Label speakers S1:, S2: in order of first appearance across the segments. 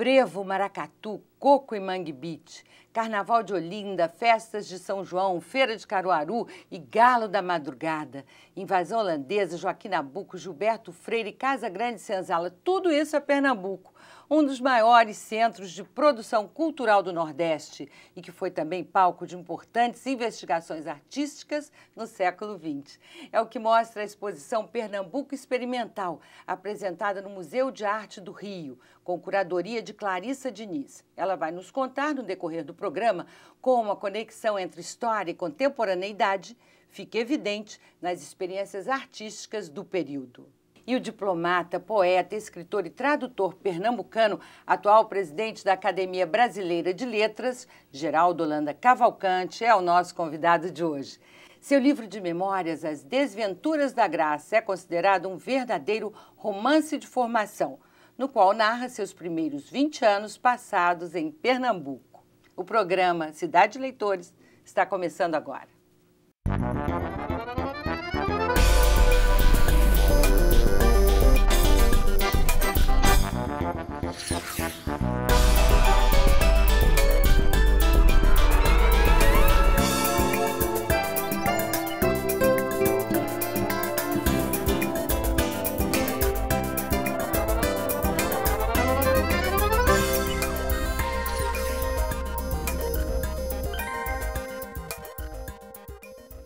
S1: frevo, maracatu, coco e mangue beat, carnaval de Olinda, festas de São João, feira de Caruaru e galo da madrugada, invasão holandesa, Joaquim Nabuco, Gilberto Freire, Casa Grande Senzala, tudo isso é Pernambuco um dos maiores centros de produção cultural do Nordeste e que foi também palco de importantes investigações artísticas no século XX. É o que mostra a exposição Pernambuco Experimental, apresentada no Museu de Arte do Rio, com curadoria de Clarissa Diniz. Ela vai nos contar no decorrer do programa como a conexão entre história e contemporaneidade fica evidente nas experiências artísticas do período. E o diplomata, poeta, escritor e tradutor pernambucano, atual presidente da Academia Brasileira de Letras, Geraldo Holanda Cavalcante, é o nosso convidado de hoje. Seu livro de memórias, As Desventuras da Graça, é considerado um verdadeiro romance de formação, no qual narra seus primeiros 20 anos passados em Pernambuco. O programa Cidade Leitores está começando agora.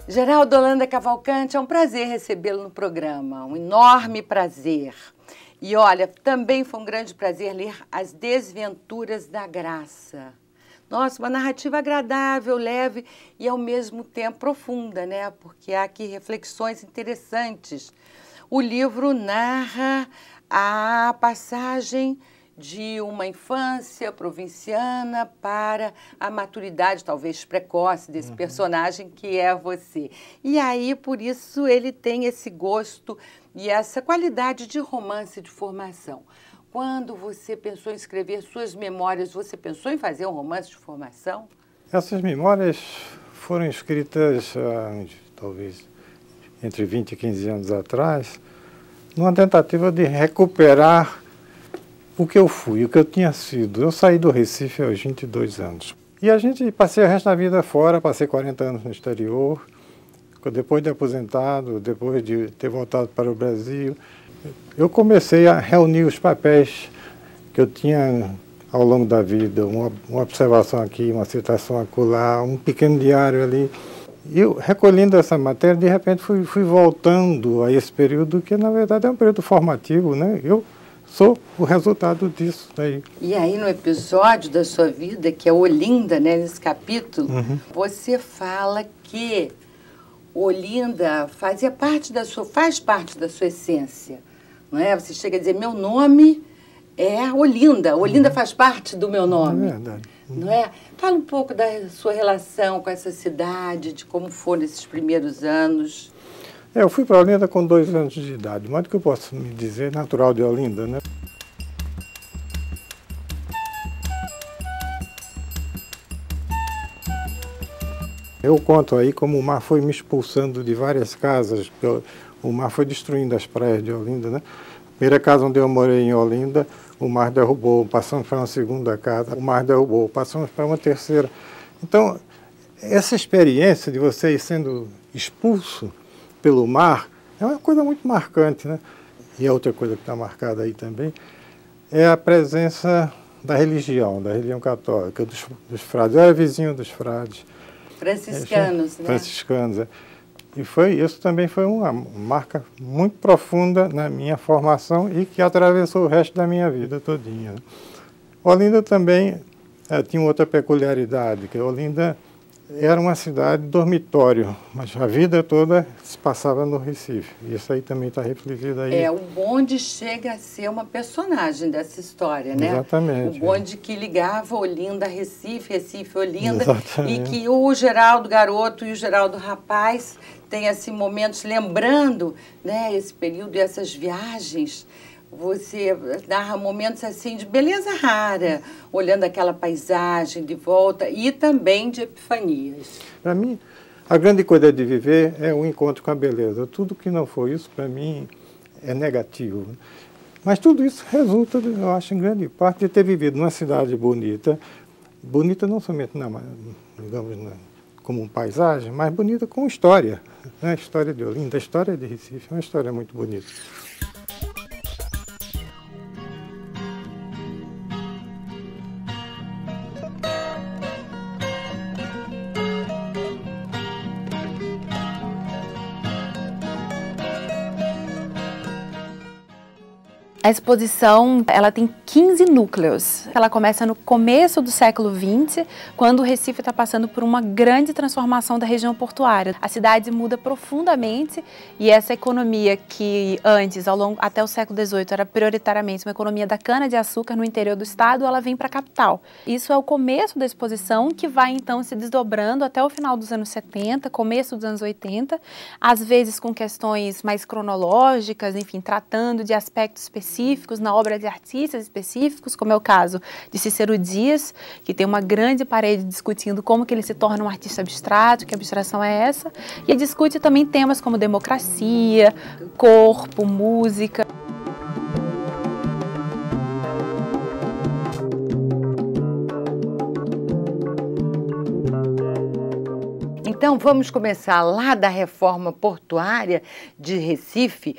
S1: Geraldo Holanda Cavalcante, é um prazer recebê-lo no programa, um enorme prazer. E olha, também foi um grande prazer ler As Desventuras da Graça. Nossa, uma narrativa agradável, leve e ao mesmo tempo profunda, né? Porque há aqui reflexões interessantes. O livro narra a passagem de uma infância provinciana para a maturidade, talvez precoce, desse uhum. personagem que é você. E aí, por isso, ele tem esse gosto e essa qualidade de romance de formação. Quando você pensou em escrever suas memórias, você pensou em fazer um romance de formação?
S2: Essas memórias foram escritas, ah, talvez, entre 20 e 15 anos atrás, numa tentativa de recuperar o que eu fui, o que eu tinha sido. Eu saí do Recife aos 22 anos. E a gente passei o resto da vida fora, passei 40 anos no exterior, depois de aposentado, depois de ter voltado para o Brasil, eu comecei a reunir os papéis que eu tinha ao longo da vida, uma, uma observação aqui, uma citação acolá, um pequeno diário ali. E eu, recolhendo essa matéria, de repente fui, fui voltando a esse período, que na verdade é um período formativo, né? Eu sou o resultado disso aí
S1: E aí no episódio da sua vida, que é Olinda, né, nesse capítulo, uhum. você fala que Olinda fazia parte da sua, faz parte da sua essência, não é? Você chega a dizer meu nome é Olinda, Olinda uhum. faz parte do meu nome. É verdade. Uhum. Não é? Fala um pouco da sua relação com essa cidade, de como foram esses primeiros anos.
S2: É, eu fui para Olinda com dois anos de idade, mais do que eu posso me dizer, natural de Olinda, né? Eu conto aí como o mar foi me expulsando de várias casas, o mar foi destruindo as praias de Olinda, né? A primeira casa onde eu morei em Olinda, o mar derrubou, passamos para uma segunda casa, o mar derrubou, passamos para uma terceira. Então, essa experiência de você ir sendo expulso pelo mar é uma coisa muito marcante, né? E a outra coisa que está marcada aí também é a presença da religião, da religião católica, dos, dos frades. Eu era vizinho dos frades.
S1: Franciscanos, é, né?
S2: Franciscanos, é. E foi, isso também foi uma marca muito profunda na minha formação e que atravessou o resto da minha vida todinha. Olinda também é, tinha outra peculiaridade, que Olinda era uma cidade dormitório, mas a vida toda se passava no Recife. Isso aí também está refletido aí. É, o
S1: bonde chega a ser uma personagem dessa história, né?
S2: Exatamente. O
S1: bonde que ligava Olinda a Recife, Recife Olinda, Exatamente. e que o Geraldo Garoto e o Geraldo Rapaz têm assim momentos lembrando, né, esse período e essas viagens você narra momentos assim de beleza rara, olhando aquela paisagem de volta e também de epifanias.
S2: Para mim, a grande coisa de viver é o encontro com a beleza. Tudo que não for isso, para mim, é negativo. Mas tudo isso resulta, eu acho, em grande parte de ter vivido numa cidade bonita, bonita não somente na, digamos, na, como paisagem, mas bonita com história. Né? A história de Olinda, a história de Recife, é uma história muito bonita.
S3: A exposição, ela tem 15 núcleos. Ela começa no começo do século XX, quando o Recife está passando por uma grande transformação da região portuária. A cidade muda profundamente e essa economia que antes, ao longo, até o século XVIII, era prioritariamente uma economia da cana-de-açúcar no interior do estado, ela vem para a capital. Isso é o começo da exposição, que vai então se desdobrando até o final dos anos 70, começo dos anos 80, às vezes com questões mais cronológicas, enfim, tratando de aspectos específicos específicos, na obra de artistas específicos, como é o caso de Cicero Dias, que tem uma grande parede discutindo como que ele se torna um artista abstrato, que abstração é essa, e discute também temas como democracia, corpo, música.
S1: Então, vamos começar lá da reforma portuária de Recife,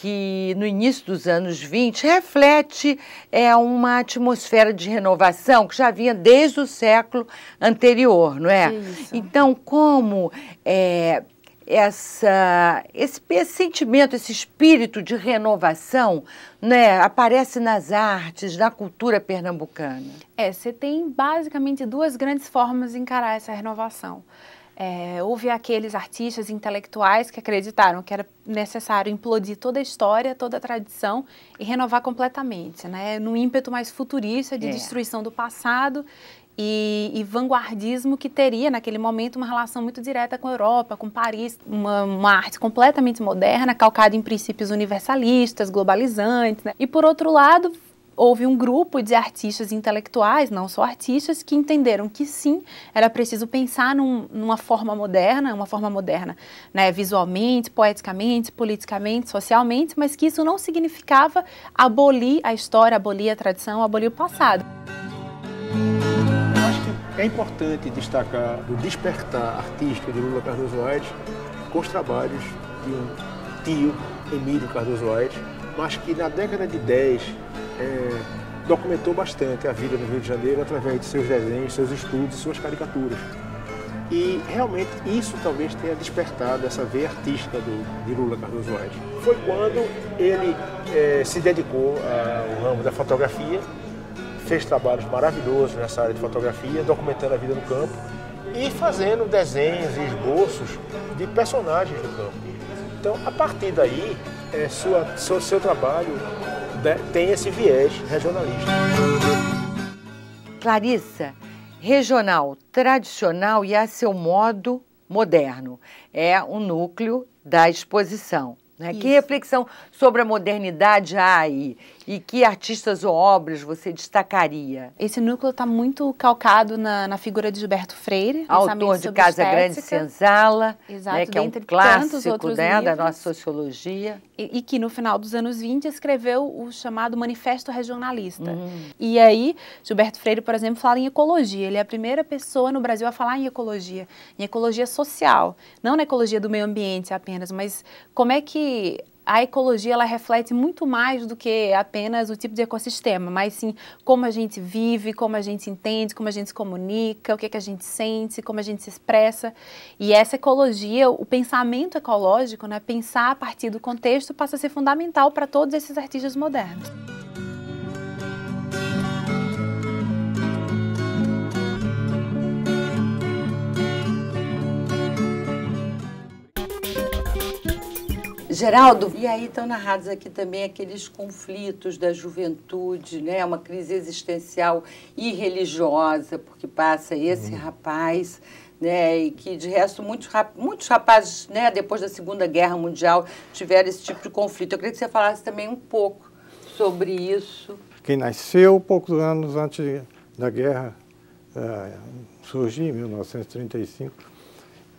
S1: que no início dos anos 20 reflete é, uma atmosfera de renovação que já vinha desde o século anterior, não é? Isso. Então, como é, essa, esse, sentimento, esse espírito de renovação né, aparece nas artes, na cultura pernambucana?
S3: É, você tem basicamente duas grandes formas de encarar essa renovação. É, houve aqueles artistas intelectuais que acreditaram que era necessário implodir toda a história, toda a tradição e renovar completamente, né? Num ímpeto mais futurista de é. destruição do passado e, e, vanguardismo que teria naquele momento uma relação muito direta com a Europa, com Paris, uma, uma arte completamente moderna, calcada em princípios universalistas, globalizantes, né? E por outro lado, houve um grupo de artistas intelectuais, não só artistas, que entenderam que sim, era preciso pensar num, numa forma moderna, uma forma moderna, né, visualmente, poeticamente, politicamente, socialmente, mas que isso não significava abolir a história, abolir a tradição, abolir o passado.
S2: acho que é importante destacar o despertar artístico de Lula Cardoso Aires com os trabalhos de um tio, Emílio Cardoso Aires, mas que na década de 10 é, documentou bastante a vida no Rio de Janeiro através de seus desenhos, seus estudos, suas caricaturas. E realmente isso talvez tenha despertado essa veia artística do, de Lula Cardoso Aires. Foi quando ele é, se dedicou ao ramo da fotografia, fez trabalhos maravilhosos nessa área de fotografia, documentando a vida no campo e fazendo desenhos e esboços de personagens do campo. Então, a partir daí, é, sua, seu, seu trabalho tem esse viés regionalista.
S1: Clarissa, regional, tradicional e a seu modo moderno. É um núcleo da exposição. Né? Que reflexão sobre a modernidade há aí? E que artistas ou obras você destacaria?
S3: Esse núcleo está muito calcado na, na, figura de Gilberto Freire, autor de Casa estética. Grande
S1: Senzala, Exato, né, que é um clássico né, da nossa sociologia.
S3: E, e, que no final dos anos 20 escreveu o chamado Manifesto Regionalista. Hum. E aí, Gilberto Freire, por exemplo, fala em ecologia. Ele é a primeira pessoa no Brasil a falar em ecologia, em ecologia social, não na ecologia do meio ambiente apenas, mas como é que a ecologia ela reflete muito mais do que apenas o tipo de ecossistema, mas sim como a gente vive, como a gente entende, como a gente se comunica, o que, é que a gente sente, como a gente se expressa. E essa ecologia, o pensamento ecológico, né, pensar a partir do contexto, passa a ser fundamental para todos esses artistas modernos.
S1: Geraldo, e aí estão narrados aqui também aqueles conflitos da juventude, né? Uma crise existencial e religiosa, porque passa esse uhum. rapaz né, e que de resto muitos, rap muitos rapazes, né, depois da Segunda Guerra Mundial, tiveram esse tipo de conflito. Eu queria que você falasse também um pouco sobre isso.
S2: Quem nasceu poucos anos antes da guerra uh, surgir, em 1935,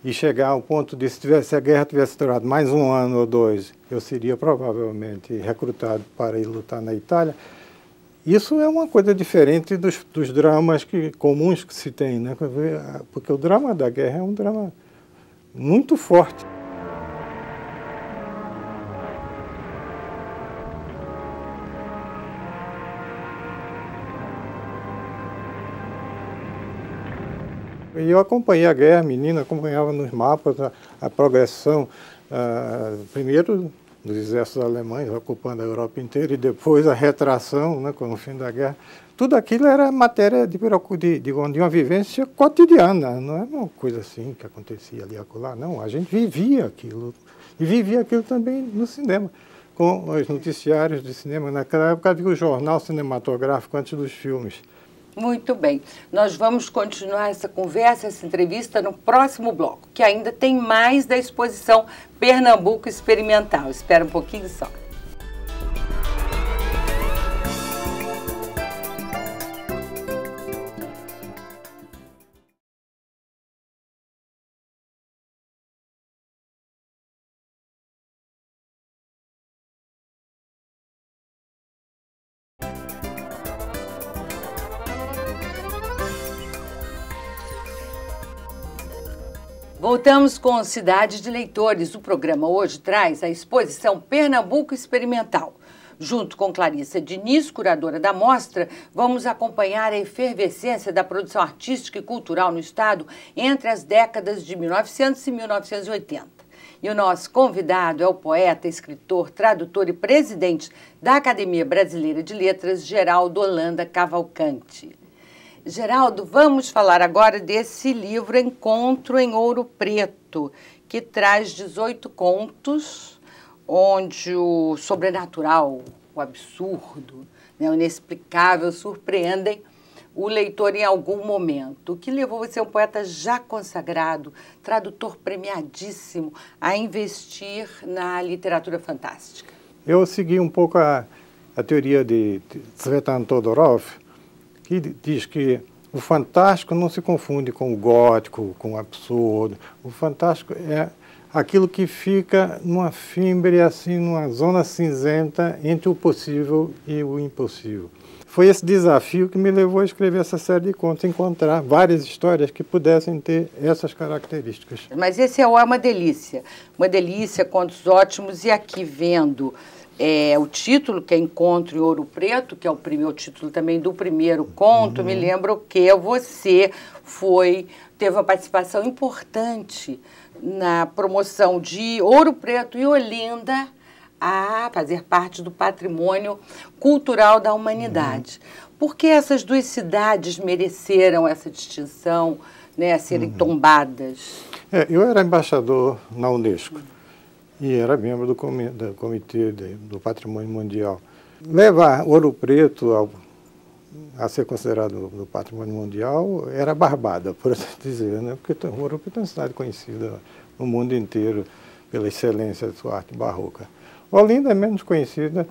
S2: e chegar ao ponto de se, tivesse, se a guerra tivesse durado mais um ano ou dois, eu seria provavelmente recrutado para ir lutar na Itália. Isso é uma coisa diferente dos, dos dramas que, comuns que se tem, né? porque o drama da guerra é um drama muito forte. E eu acompanhei a guerra menina, acompanhava nos mapas a, a progressão, uh, primeiro dos exércitos alemães ocupando a Europa inteira e depois a retração né, com o fim da guerra. Tudo aquilo era matéria de, de, de uma vivência cotidiana, não era uma coisa assim que acontecia ali acolá, não. A gente vivia aquilo e vivia aquilo também no cinema com os noticiários de cinema. Naquela época havia o jornal cinematográfico antes dos filmes.
S1: Muito bem. Nós vamos continuar essa conversa, essa entrevista no próximo bloco, que ainda tem mais da exposição Pernambuco Experimental. Espera um pouquinho só. Voltamos com Cidade de Leitores. O programa hoje traz a exposição Pernambuco Experimental. Junto com Clarissa Diniz, curadora da mostra, vamos acompanhar a efervescência da produção artística e cultural no Estado entre as décadas de 1900 e 1980. E o nosso convidado é o poeta, escritor, tradutor e presidente da Academia Brasileira de Letras, Geraldo Holanda Cavalcante. Geraldo, vamos falar agora desse livro Encontro em Ouro Preto, que traz 18 contos onde o sobrenatural, o absurdo, né, o inexplicável surpreendem o leitor em algum momento. O que levou você, um poeta já consagrado, tradutor premiadíssimo, a investir na literatura fantástica?
S2: Eu segui um pouco a, a teoria de Svetan Todorov, que diz que o fantástico não se confunde com o gótico, com o absurdo. O fantástico é aquilo que fica numa fimbre, assim, numa zona cinzenta entre o possível e o impossível. Foi esse desafio que me levou a escrever essa série de contos, encontrar várias histórias que pudessem ter essas características.
S1: Mas esse é uma delícia, uma delícia, contos ótimos, e aqui vendo é, o título, que é Encontro em Ouro Preto, que é o, primeiro, o título também do primeiro conto, uhum. me lembro que você foi teve uma participação importante na promoção de Ouro Preto e Olinda a fazer parte do patrimônio cultural da humanidade. Uhum. Por que essas duas cidades mereceram essa distinção, né, a serem uhum. tombadas?
S2: É, eu era embaixador na Unesco. Uhum e era membro do, do Comitê do Patrimônio Mundial. Levar Ouro Preto ao, a ser considerado do Patrimônio Mundial era barbada, por assim dizer, né? porque Ouro Preto é uma cidade conhecida no mundo inteiro pela excelência da sua arte barroca. Olinda é menos conhecida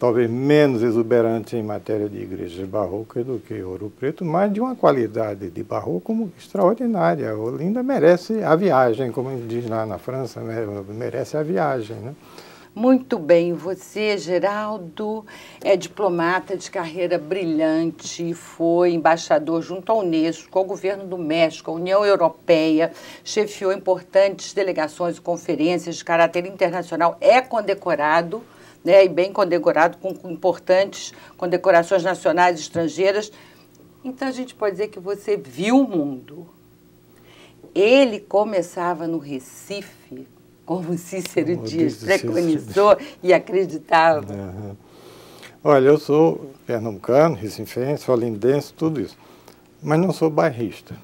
S2: talvez menos exuberante em matéria de igrejas barrocas do que Ouro Preto, mas de uma qualidade de barroco extraordinária. Olinda merece a viagem, como diz lá na França, né? merece a viagem. Né?
S1: Muito bem, você, Geraldo, é diplomata de carreira brilhante, foi embaixador junto à Unesco, ao governo do México, à União Europeia, chefiou importantes delegações e conferências de caráter internacional, é condecorado né, e bem condecorado com, com importantes condecorações nacionais e estrangeiras. Então a gente pode dizer que você viu o mundo. Ele começava no Recife, como Cícero como Dias preconizou Cícero. e acreditava.
S2: Uhum. Olha, eu sou pernambucano, recifense, olindense, tudo isso, mas não sou bairrista.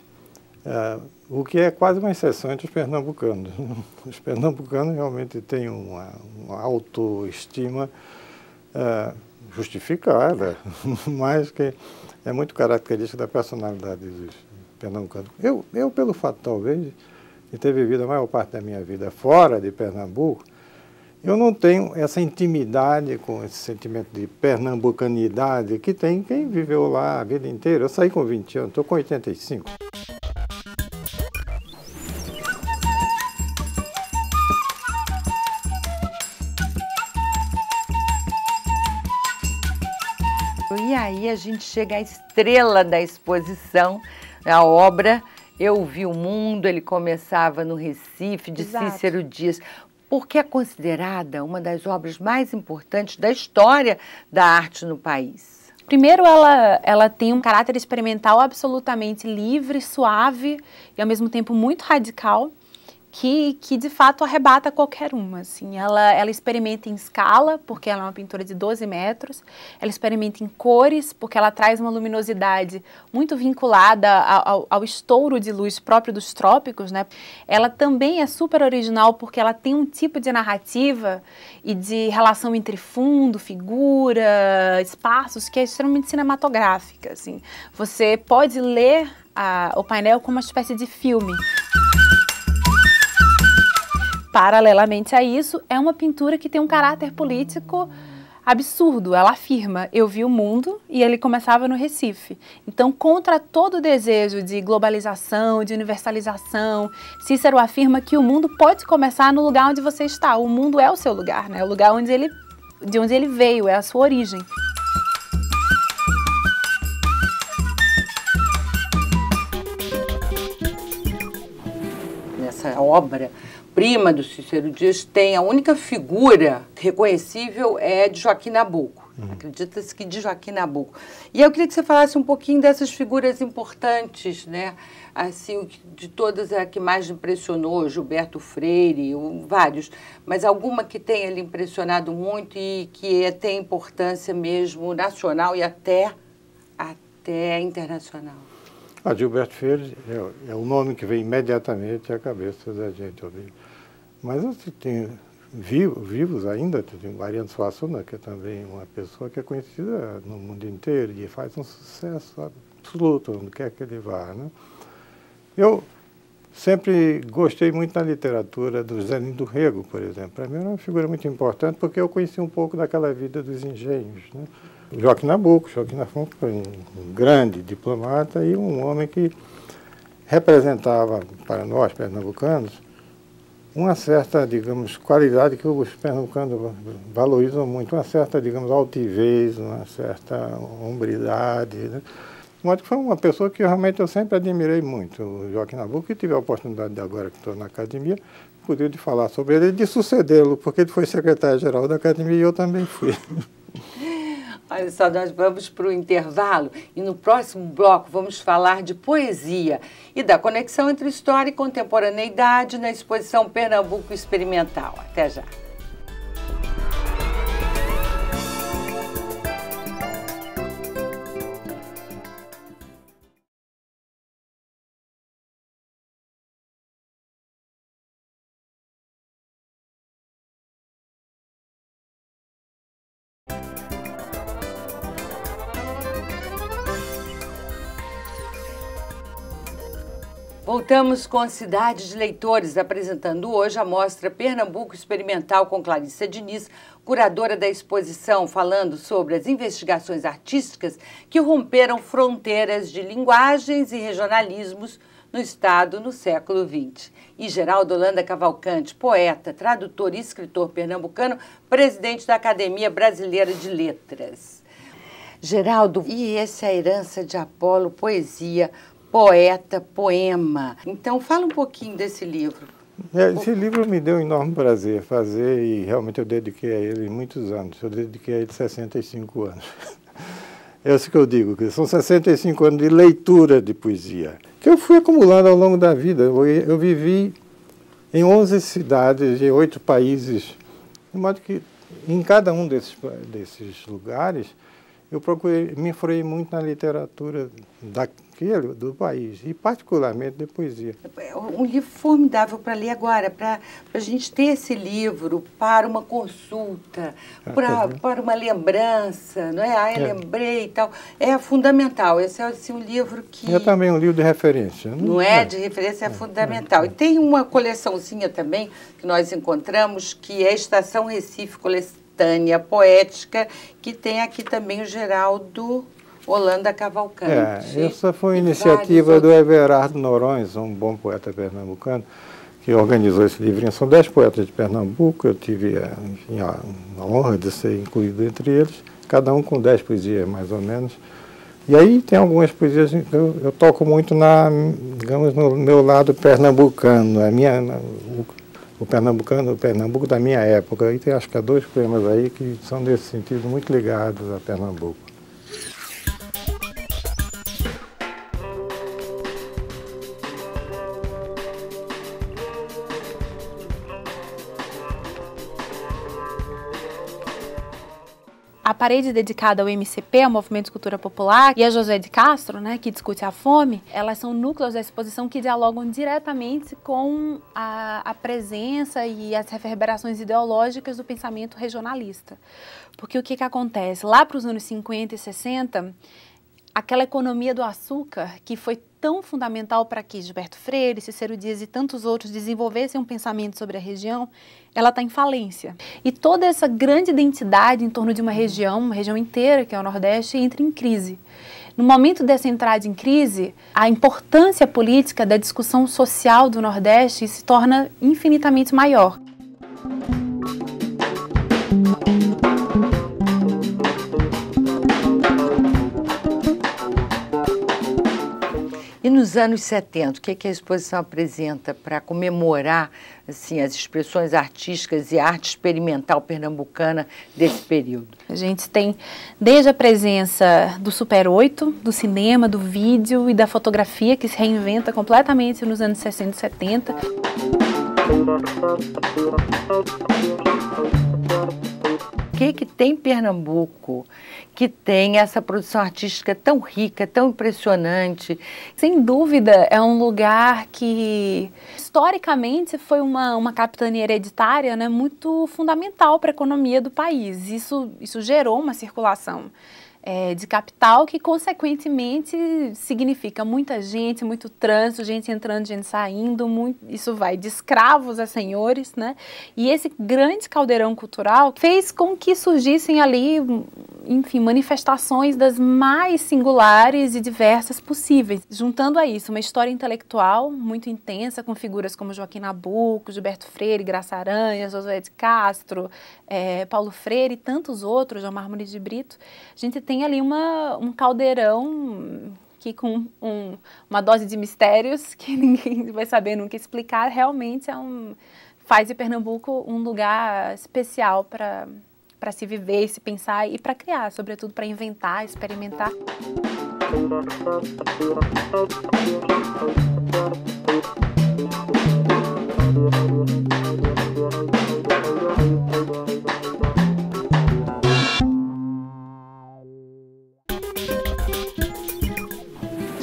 S2: Uh, o que é quase uma exceção entre os pernambucanos. Os pernambucanos realmente têm uma, uma autoestima é, justificada, mas que é muito característica da personalidade dos pernambucanos. Eu, eu pelo fato, talvez, de ter vivido a maior parte da minha vida fora de Pernambuco, eu não tenho essa intimidade com esse sentimento de pernambucanidade que tem quem viveu lá a vida inteira. Eu saí com 20 anos, estou com 85.
S1: gente chega à estrela da exposição, a obra Eu Vi o Mundo, ele começava no Recife, de Exato. Cícero Dias, porque é considerada uma das obras mais
S3: importantes da história da arte no país. Primeiro, ela, ela tem um caráter experimental absolutamente livre, suave e ao mesmo tempo muito radical que, que de fato arrebata qualquer uma. Assim. Ela, ela experimenta em escala, porque ela é uma pintura de 12 metros, ela experimenta em cores, porque ela traz uma luminosidade muito vinculada ao, ao estouro de luz próprio dos trópicos. Né? Ela também é super original, porque ela tem um tipo de narrativa e de relação entre fundo, figura, espaços, que é extremamente cinematográfica. Assim. Você pode ler a, o painel como uma espécie de filme. Paralelamente a isso, é uma pintura que tem um caráter político absurdo. Ela afirma: eu vi o mundo e ele começava no Recife. Então, contra todo o desejo de globalização, de universalização, Cícero afirma que o mundo pode começar no lugar onde você está. O mundo é o seu lugar, né? O lugar onde ele, de onde ele veio, é a sua origem.
S1: Nessa obra prima do Cícero Dias tem a única figura reconhecível é de Joaquim Nabuco. Hum. Acredita-se que de Joaquim Nabuco. E eu queria que você falasse um pouquinho dessas figuras importantes, né? Assim, de todas a que mais impressionou, Gilberto Freire, vários, mas alguma que tenha lhe impressionado muito e que é, tem importância mesmo nacional e até até internacional.
S2: Ah, Gilberto Freire é, é, o nome que vem imediatamente à cabeça da gente. Mas assim, tem vivo, vivos ainda, tem o Suassuna, que é também uma pessoa que é conhecida no mundo inteiro e faz um sucesso absoluto onde quer que ele vá. Né? Eu sempre gostei muito da literatura do José Lindo Rego, por exemplo. Para mim era uma figura muito importante porque eu conheci um pouco daquela vida dos engenhos. Né? Joaquim Nabuco. Joaquim Nabuco foi um grande diplomata e um homem que representava para nós, pernambucanos, uma certa, digamos, qualidade que os pernambucanos valorizam muito, uma certa, digamos, altivez, uma certa hombridade. Né? modo que foi uma pessoa que realmente eu sempre admirei muito, o Joaquim Nabuco, e tive a oportunidade de agora que estou na academia, poder de falar sobre ele e de sucedê-lo, porque ele foi secretário-geral da academia e eu também fui.
S1: Olha só, nós vamos para o intervalo e no próximo bloco vamos falar de poesia e da conexão entre história e contemporaneidade na exposição Pernambuco Experimental. Até já! Voltamos com a Cidade de Leitores, apresentando hoje a mostra Pernambuco Experimental com Clarissa Diniz, curadora da exposição, falando sobre as investigações artísticas que romperam fronteiras de linguagens e regionalismos no Estado no século XX. E Geraldo Holanda Cavalcante, poeta, tradutor e escritor pernambucano, presidente da Academia Brasileira de Letras. Geraldo, e essa é a herança de Apolo, poesia, poeta, poema. Então, fala um pouquinho desse livro.
S2: É, esse livro me deu um enorme prazer fazer e realmente eu dediquei a ele muitos anos. Eu dediquei a ele 65 anos. É isso que eu digo, que são 65 anos de leitura de poesia, que eu fui acumulando ao longo da vida. Eu, vivi em 11 cidades, de oito países, de modo que em cada um desses, desses lugares eu procurei, me freiei muito na literatura daquele, do país, e particularmente de poesia. É
S1: um livro formidável para ler agora, para a gente ter esse livro para uma consulta, é, pra, uhum. para uma lembrança, não é? Ah, eu é. lembrei e tal. É fundamental, esse é assim, um livro que... É
S2: também um livro de referência. Não, não é,
S1: é, de referência, é, é fundamental. E tem uma coleçãozinha também que nós encontramos, que é Estação Recife Coleção coletânea poética, que tem aqui também o Geraldo Holanda Cavalcante. É, essa
S2: foi uma iniciativa do Everardo Norões, um bom poeta pernambucano, que organizou esse livrinho. São dez poetas de Pernambuco, eu tive é, enfim, a, a, honra de ser incluído entre eles, cada um com dez poesias, mais ou menos. E aí tem algumas poesias que eu, eu toco muito na, digamos, no meu lado pernambucano, a minha, o o pernambucano, o Pernambuco da minha época. E tem, acho que há dois poemas aí que são nesse sentido muito ligados a Pernambuco.
S3: parede dedicada ao MCP, ao Movimento de Cultura Popular, e a José de Castro, né, que discute a fome, elas são núcleos da exposição que dialogam diretamente com a, a presença e as reverberações ideológicas do pensamento regionalista. Porque o que, que acontece? Lá para os anos 50 e 60, aquela economia do açúcar que foi tão fundamental para que Gilberto Freire, Cicero Dias e tantos outros desenvolvessem um pensamento sobre a região, ela está em falência. E toda essa grande identidade em torno de uma região, uma região inteira que é o Nordeste, entra em crise. No momento dessa entrada em crise, a importância política da discussão social do Nordeste se torna infinitamente maior.
S1: E nos anos 70, o que, é que a exposição apresenta para comemorar assim, as expressões artísticas e a arte experimental pernambucana desse
S3: período? A gente tem desde a presença do Super 8, do cinema, do vídeo e da fotografia, que se reinventa completamente nos anos 60 e 70 que, que
S1: tem Pernambuco que tem essa produção artística tão rica, tão
S3: impressionante? Sem dúvida, é um lugar que historicamente foi uma, uma capitania hereditária né, muito fundamental para a economia do país. Isso, isso gerou uma circulação é, de capital, que consequentemente significa muita gente, muito trânsito, gente entrando, gente saindo, muito, isso vai de escravos a senhores, né? E esse grande caldeirão cultural fez com que surgissem ali, enfim, manifestações das mais singulares e diversas possíveis, juntando a isso uma história intelectual muito intensa com figuras como Joaquim Nabuco, Gilberto Freire, Graça Aranha, Josué de Castro, é, Paulo Freire e tantos outros, Omar Mármore de Brito. A gente tem tem ali uma, um caldeirão que com um, uma dose de mistérios que ninguém vai saber nunca explicar, realmente é um, faz de Pernambuco um lugar especial para para se viver, se pensar e para criar, sobretudo para inventar, experimentar.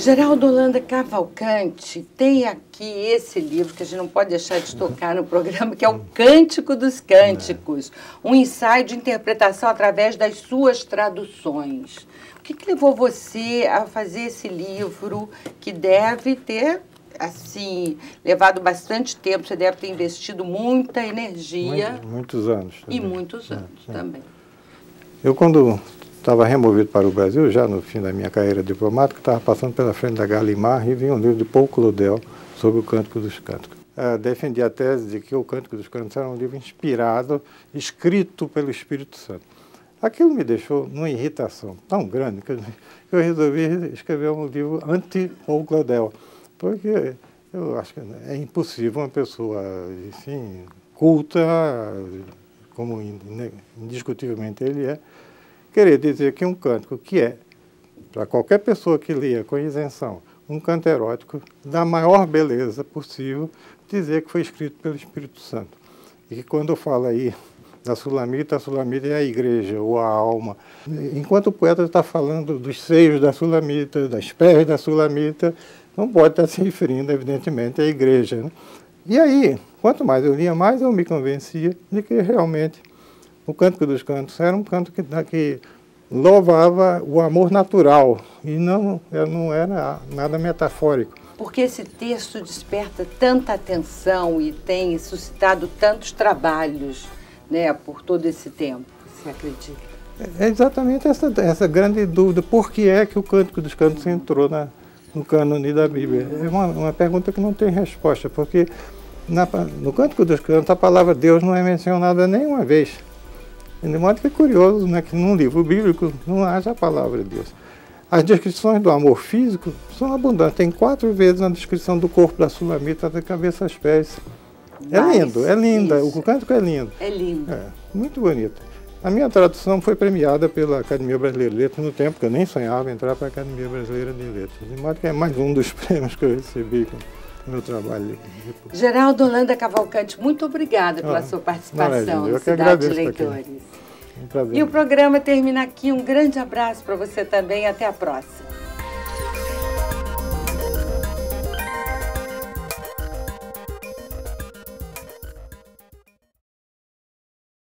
S1: Geraldo Holanda Cavalcante tem aqui esse livro que a gente não pode deixar de tocar no programa, que é o Cântico dos Cânticos, é. um ensaio de interpretação através das suas traduções. O que, que levou você a fazer esse livro que deve ter assim, levado bastante tempo, você deve ter investido muita energia.
S2: muitos anos. Também. E
S1: muitos anos
S2: é, também. Eu, quando estava removido para o Brasil, já no fim da minha carreira diplomática, estava passando pela frente da Galimar e vinha um livro de Paul Claudel sobre o Cântico dos Cânticos. Uh, defendi a tese de que o Cântico dos Cânticos era um livro inspirado, escrito pelo Espírito Santo. Aquilo me deixou numa irritação tão grande que eu resolvi escrever um livro anti-Paul Claudel, porque eu acho que é impossível uma pessoa, enfim, culta, como né, indiscutivelmente ele é, querer dizer que um cântico que é, para qualquer pessoa que lia com isenção, um canto erótico da maior beleza possível, dizer que foi escrito pelo Espírito Santo. E que quando eu falo aí da Sulamita, a Sulamita é a igreja ou a alma. Enquanto o poeta está falando dos seios da Sulamita, das pernas da Sulamita, não pode estar tá se referindo, evidentemente, à igreja. Né? E aí, quanto mais eu lia, mais eu me convencia de que realmente o Cântico dos Cantos era um canto que, que louvava o amor natural e não, é, não era nada metafórico.
S1: Porque esse texto desperta tanta atenção e tem suscitado tantos trabalhos né, por todo esse tempo, se acredita?
S2: É exatamente essa, essa grande dúvida. Por que é que o Cântico dos Cantos entrou na, no cânone da Bíblia? É uma, uma pergunta que não tem resposta, porque na, no Cântico dos Cantos a palavra Deus não é mencionada nenhuma vez. De modo que é curioso né, que num livro bíblico não haja a palavra de Deus. As descrições do amor físico são abundantes. Tem quatro vezes a descrição do corpo da sulamita, da cabeça às pés. É Mas, é lindo, é linda. Isso. O cântico é lindo. É lindo. É, muito bonito. A minha tradução foi premiada pela Academia Brasileira de Letras no tempo que eu nem sonhava entrar para a Academia Brasileira de Letras. De modo que é mais um dos prêmios que eu recebi meu trabalho.
S1: Geraldo Holanda Cavalcante, muito obrigada pela ah, sua participação no Cidade Leitores. Um e o programa termina aqui. Um grande abraço para você também. Até a próxima.